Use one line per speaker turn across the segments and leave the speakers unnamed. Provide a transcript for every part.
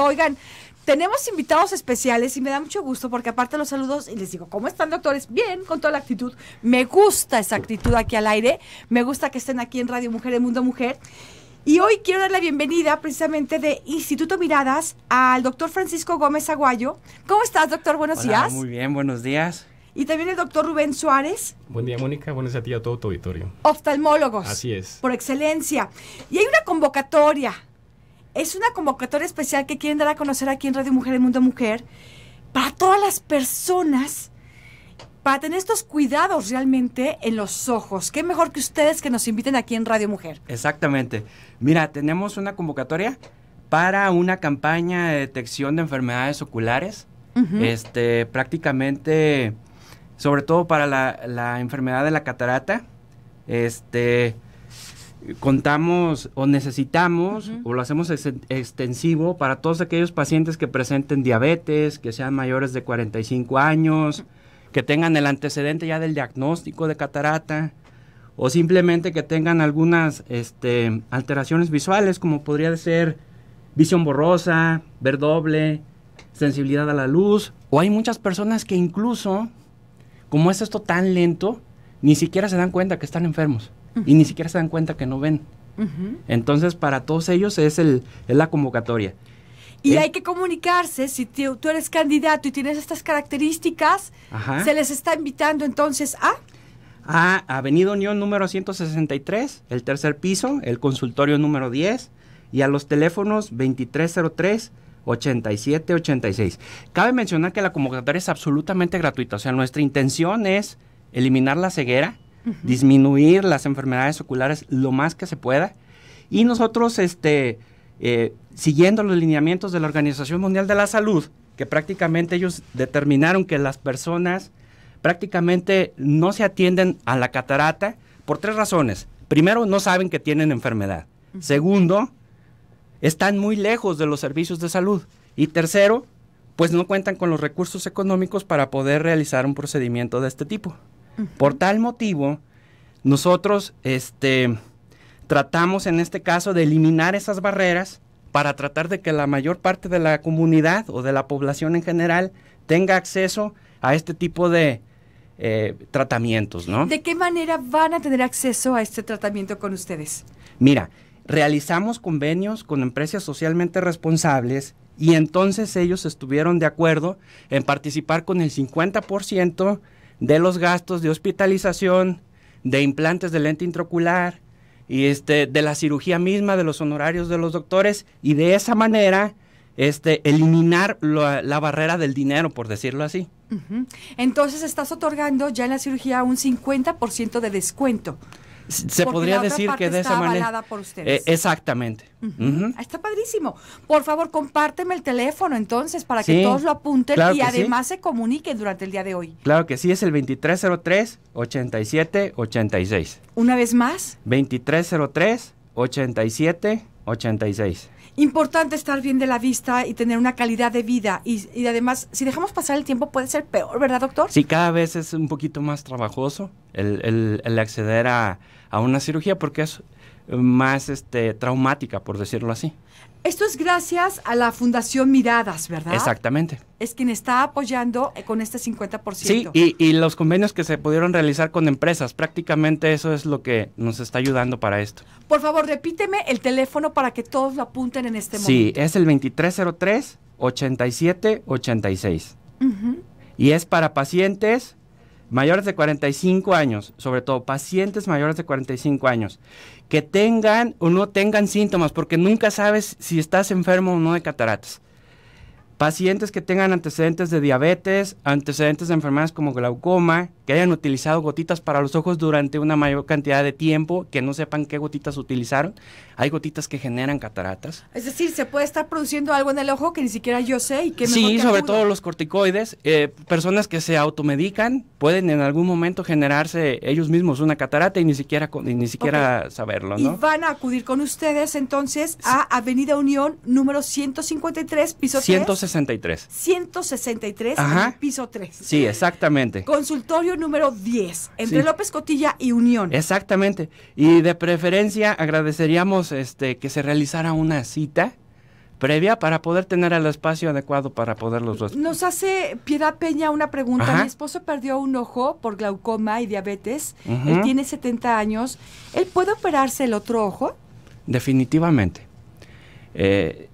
Oigan, tenemos invitados especiales y me da mucho gusto porque aparte los saludos y les digo, ¿cómo están doctores? Bien, con toda la actitud. Me gusta esa actitud aquí al aire. Me gusta que estén aquí en Radio Mujer, el Mundo Mujer. Y hoy quiero dar la bienvenida precisamente de Instituto Miradas al doctor Francisco Gómez Aguayo. ¿Cómo estás, doctor? Buenos días. Muy
bien, buenos días.
Y también el doctor Rubén Suárez.
Buen día, Mónica. Buenos días a ti a todo tu auditorio.
Oftalmólogos. Así es. Por excelencia. Y hay una convocatoria es una convocatoria especial que quieren dar a conocer aquí en Radio Mujer, el Mundo Mujer, para todas las personas, para tener estos cuidados realmente en los ojos. Qué mejor que ustedes que nos inviten aquí en Radio Mujer.
Exactamente. Mira, tenemos una convocatoria para una campaña de detección de enfermedades oculares. Este, prácticamente, sobre todo para la, la enfermedad de la catarata. Este contamos o necesitamos o lo hacemos extensivo para todos aquellos pacientes que presenten diabetes, que sean mayores de 45 años, que tengan el antecedente ya del diagnóstico de catarata o simplemente que tengan algunas este, alteraciones visuales como podría ser visión borrosa, ver doble, sensibilidad a la luz o hay muchas personas que incluso como es esto tan lento, ni siquiera se dan cuenta que están enfermos y ni siquiera se dan cuenta que no ven. Entonces, para todos ellos es, el, la convocatoria. Y eh, hay
que comunicarse, si tú eres candidato y tienes estas características, se les está invitando entonces a...
A Avenida Unión número 163, el tercer piso, el consultorio número 10 y a los teléfonos 2303. 8786. Cabe mencionar que la convocatoria es absolutamente gratuita, o sea, nuestra intención es eliminar la ceguera disminuir las enfermedades oculares lo más que se pueda. Y nosotros, este, eh, siguiendo los lineamientos de la Organización Mundial de la Salud, que prácticamente ellos determinaron que las personas prácticamente no se atienden a la catarata por tres razones. Primero, no saben que tienen enfermedad. Segundo, están muy lejos de los servicios de salud. Y tercero, pues no cuentan con los recursos económicos para poder realizar un procedimiento de este tipo. Por tal motivo, nosotros este, tratamos en este caso de eliminar esas barreras para tratar de que la mayor parte de la comunidad o de la población en general tenga acceso a este tipo de eh, tratamientos, ¿no?
¿De qué manera van a tener acceso a este tratamiento con ustedes?
Mira, realizamos convenios con empresas socialmente responsables y entonces ellos estuvieron de acuerdo en participar con el 50% de los gastos de hospitalización, de implantes de lente intraocular y este, de la cirugía misma, de los honorarios de los doctores y de esa manera este, eliminar la, barrera del dinero, por decirlo así.
Entonces estás otorgando ya en la cirugía un 50% de descuento
se podría decir que de esa manera. Eh, exactamente. Ah,
está padrísimo. Por favor, compárteme el teléfono entonces para que todos lo apunten y además se comuniquen durante el día de hoy.
Claro que sí, es el 2303-8786.
Una vez más.
2303-8786
importante estar bien de la vista y tener una calidad de vida. Y, además, si dejamos pasar el tiempo, puede ser peor, ¿verdad, doctor? Sí,
cada vez es un poquito más trabajoso el, acceder a, a, una cirugía porque es, más este, traumática, por decirlo así.
Esto es gracias a la Fundación Miradas, ¿verdad?
Exactamente.
Es quien está apoyando eh, con este 50%. Sí,
y, los convenios que se pudieron realizar con empresas, prácticamente eso es lo que nos está ayudando para esto.
Por favor, repíteme el teléfono para que todos lo apunten en este momento. Sí,
es el 2303-8786. Y es para pacientes mayores de 45 años, sobre todo pacientes mayores de 45 años, que tengan o no tengan síntomas, porque nunca sabes si estás enfermo o no de cataratas. Pacientes que tengan antecedentes de diabetes, antecedentes de enfermedades como glaucoma, que hayan utilizado gotitas para los ojos durante una mayor cantidad de tiempo, que no sepan qué gotitas utilizaron. Hay gotitas que generan cataratas.
Es decir, se puede estar produciendo algo en el ojo que ni siquiera yo sé y que Sí, sobre todo
los corticoides. Eh, personas que se automedican pueden en algún momento generarse ellos mismos una catarata y ni siquiera, ni siquiera saberlo. ¿no? Y
van a acudir con ustedes entonces a Avenida Unión número 153, piso 160. 163. 163 En piso 3. Sí,
exactamente.
Consultorio número 10, entre López Cotilla y Unión.
Exactamente. Y de preferencia agradeceríamos este que se realizara una cita previa para poder tener el espacio adecuado para poder los
Nos hace Piedad Peña una pregunta. Mi esposo perdió un ojo por glaucoma y diabetes. Él tiene 70 años. ¿Él puede operarse el otro ojo?
Definitivamente. Eh,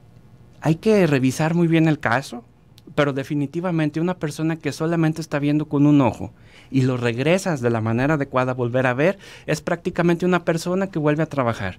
hay que revisar muy bien el caso, pero definitivamente una persona que solamente está viendo con un ojo y lo regresas de la manera adecuada a volver a ver, es prácticamente una persona que vuelve a trabajar,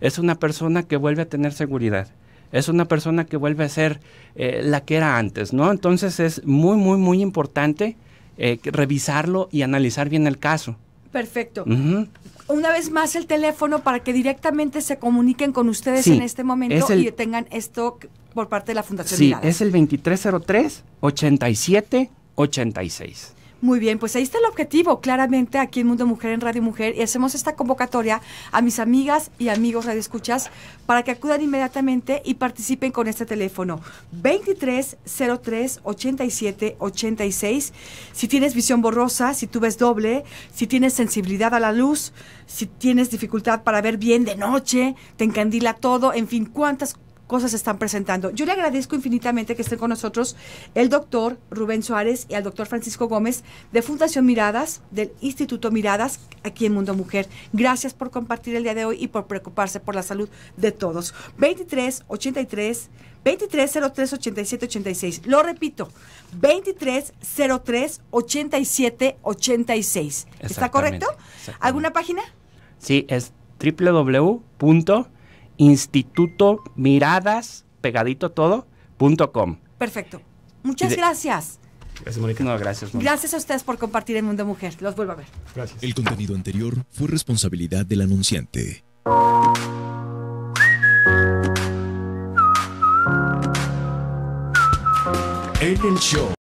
es una persona que vuelve a tener seguridad. Es una persona que vuelve a ser eh, la que era antes, ¿no? Entonces es muy, muy, muy importante eh, revisarlo y analizar bien el caso. Perfecto. Una
vez más el teléfono para que directamente se comuniquen con ustedes en este momento y tengan esto por parte de la Fundación sí, es
el 2303 8786
Muy bien, pues ahí está el objetivo, claramente, aquí en Mundo Mujer, en Radio Mujer, y hacemos esta convocatoria a mis amigas y amigos Radio escuchas para que acudan inmediatamente y participen con este teléfono 2303-8786. Si tienes visión borrosa, si tú ves doble, si tienes sensibilidad a la luz, si tienes dificultad para ver bien de noche, te encandila todo, en fin, cuántas cosas se están presentando. Yo le agradezco infinitamente que estén con nosotros el doctor Rubén Suárez y al doctor Francisco Gómez de Fundación Miradas, del Instituto Miradas, aquí en Mundo Mujer. Gracias por compartir el día de hoy y por preocuparse por la salud de todos. 23 83 23 03 86. Lo repito, 23 03 87 86. ¿Está correcto? ¿Alguna página?
Sí, es www instituto miradas, pegadito todo,
Perfecto. Muchas gracias.
Gracias, Mónica. No, gracias. Gracias
a ustedes por compartir el Mundo Mujer. Los vuelvo a ver.
Gracias. El contenido anterior fue responsabilidad del anunciante.
En el show.